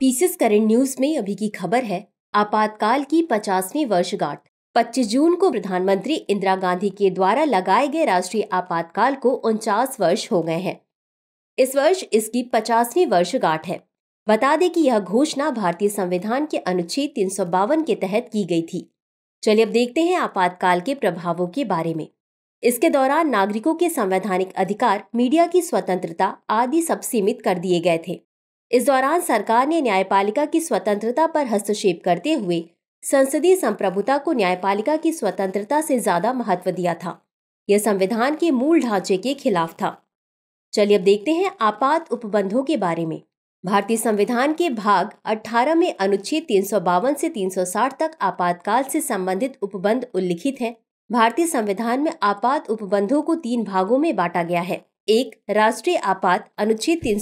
Pieces current news में अभी की खबर है आपातकाल की पचासवीं वर्षगांठ 25 जून को प्रधानमंत्री इंदिरा गांधी के द्वारा लगाए गए राष्ट्रीय आपातकाल को उनचास वर्ष हो गए हैं इस वर्ष इसकी पचासवीं वर्षगांठ है बता दें कि यह घोषणा भारतीय संविधान के अनुच्छेद तीन के तहत की गई थी चलिए अब देखते हैं आपातकाल के प्रभावों के बारे में इसके दौरान नागरिकों के संवैधानिक अधिकार मीडिया की स्वतंत्रता आदि सब सीमित कर दिए गए थे इस दौरान सरकार ने न्यायपालिका की स्वतंत्रता पर हस्तक्षेप करते हुए संसदीय संप्रभुता को न्यायपालिका की स्वतंत्रता से ज्यादा महत्व दिया था यह संविधान के मूल ढांचे के खिलाफ था चलिए अब देखते हैं आपात उपबंधों के बारे में भारतीय संविधान के भाग 18 में अनुच्छेद तीन से 360 तक आपातकाल से संबंधित उपबंध उल्लिखित हैं। भारतीय संविधान में आपात उपबंधों को तीन भागों में बांटा गया है एक राष्ट्रीय आपात अनुच्छेद तीन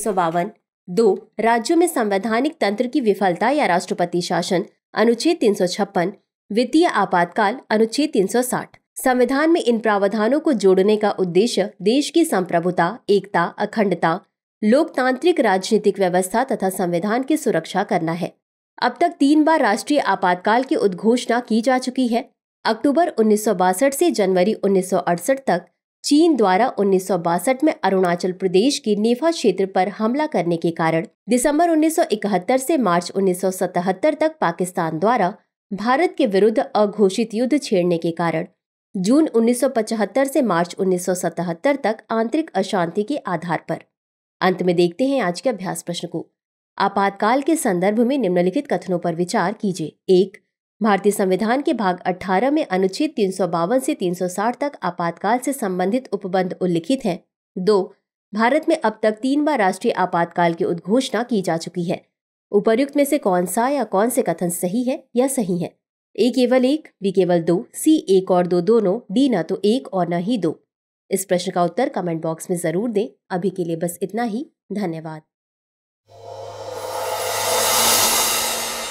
दो राज्यों में संवैधानिक तंत्र की विफलता या राष्ट्रपति शासन अनुच्छेद तीन वित्तीय आपातकाल अनुच्छेद 360 संविधान में इन प्रावधानों को जोड़ने का उद्देश्य देश की संप्रभुता एकता अखंडता लोकतांत्रिक राजनीतिक व्यवस्था तथा संविधान की सुरक्षा करना है अब तक तीन बार राष्ट्रीय आपातकाल की उद्घोषणा की जा चुकी है अक्टूबर उन्नीस से जनवरी उन्नीस तक चीन द्वारा उन्नीस में अरुणाचल प्रदेश की नेफा क्षेत्र पर हमला करने के कारण दिसंबर 1971 से मार्च 1977 तक पाकिस्तान द्वारा भारत के विरुद्ध अघोषित युद्ध छेड़ने के कारण जून 1975 से मार्च 1977 तक आंतरिक अशांति के आधार पर अंत में देखते हैं आज के अभ्यास प्रश्न को आपातकाल के संदर्भ में निम्नलिखित कथनों पर विचार कीजिए एक भारतीय संविधान के भाग 18 में अनुच्छेद तीन सौ बावन से तीन सौ साठ तक आपातकाल से संबंधित उपबंध उल्लिखित हैं दो भारत में अब तक तीन बार राष्ट्रीय आपातकाल की उद्घोषणा की जा चुकी है उपर्युक्त में से कौन सा या कौन से कथन सही है या सही है ए केवल एक बी केवल दो सी एक और दो दोनों डी न तो एक और न ही दो इस प्रश्न का उत्तर कमेंट बॉक्स में जरूर दें अभी के लिए बस इतना ही धन्यवाद